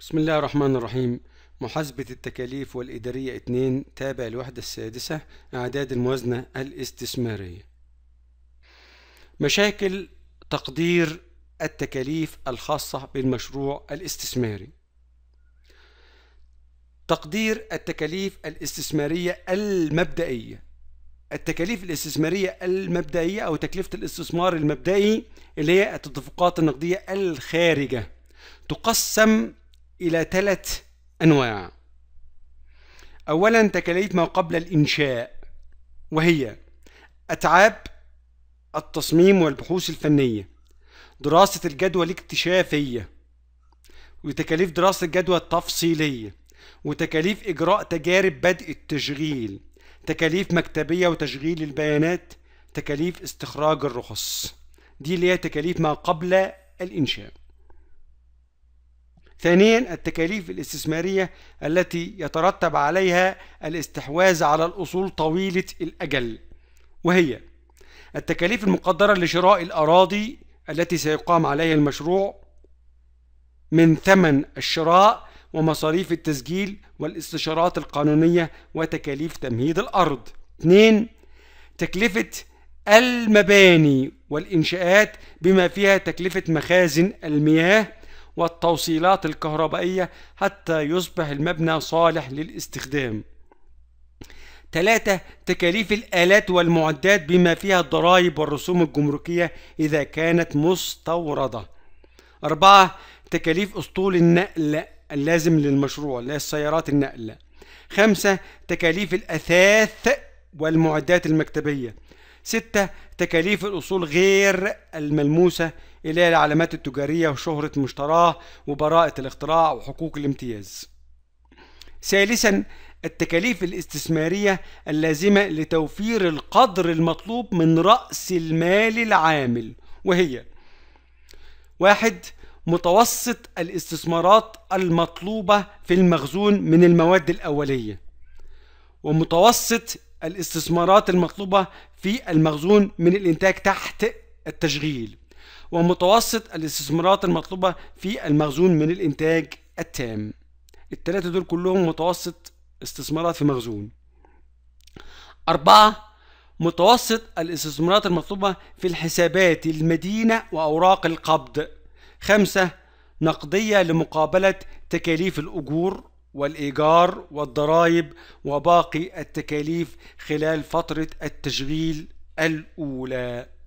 بسم الله الرحمن الرحيم محاسبة التكاليف والإدارية 2 تابع الوحدة السادسة أعداد الموازنة الاستثمارية مشاكل تقدير التكاليف الخاصة بالمشروع الاستثماري تقدير التكاليف الاستثمارية المبدئية التكاليف الاستثمارية المبدئية أو تكلفة الاستثمار المبدئي اللي هي التدفقات النقدية الخارجة تقسم إلى ثلاث أنواع أولا تكاليف ما قبل الإنشاء وهي أتعاب التصميم والبحوث الفنية دراسة الجدوى الاكتشافية وتكاليف دراسة الجدوى التفصيلية وتكاليف إجراء تجارب بدء التشغيل تكاليف مكتبية وتشغيل البيانات تكاليف استخراج الرخص دي اللي هي تكاليف ما قبل الإنشاء ثانيا التكاليف الاستثمارية التي يترتب عليها الاستحواذ على الأصول طويلة الأجل وهي التكاليف المقدرة لشراء الأراضي التي سيقام عليها المشروع من ثمن الشراء ومصاريف التسجيل والاستشارات القانونية وتكاليف تمهيد الأرض اثنين تكلفة المباني والإنشاءات بما فيها تكلفة مخازن المياه والتوصيلات الكهربائية حتى يصبح المبنى صالح للاستخدام. تلاتة تكاليف الآلات والمعدات بما فيها الضرائب والرسوم الجمركية إذا كانت مستوردة. أربعة تكاليف أسطول النقل اللازم للمشروع للسيارات السيارات النقل. خمسة تكاليف الأثاث والمعدات المكتبية. ستة تكاليف الأصول غير الملموسة اللي هي العلامات التجارية وشهرة مشتراه وبراءة الاختراع وحقوق الامتياز ثالثا التكاليف الاستثمارية اللازمة لتوفير القدر المطلوب من رأس المال العامل وهي واحد متوسط الاستثمارات المطلوبة في المخزون من المواد الأولية ومتوسط الاستثمارات المطلوبة في المخزون من الإنتاج تحت التشغيل ومتوسط الاستثمارات المطلوبة في المخزون من الإنتاج التام التلاتة دول كلهم متوسط استثمارات في مخزون أربعة متوسط الاستثمارات المطلوبة في الحسابات المدينة وأوراق القبض خمسة نقدية لمقابلة تكاليف الأجور والإيجار والضرائب وباقي التكاليف خلال فترة التشغيل الأولى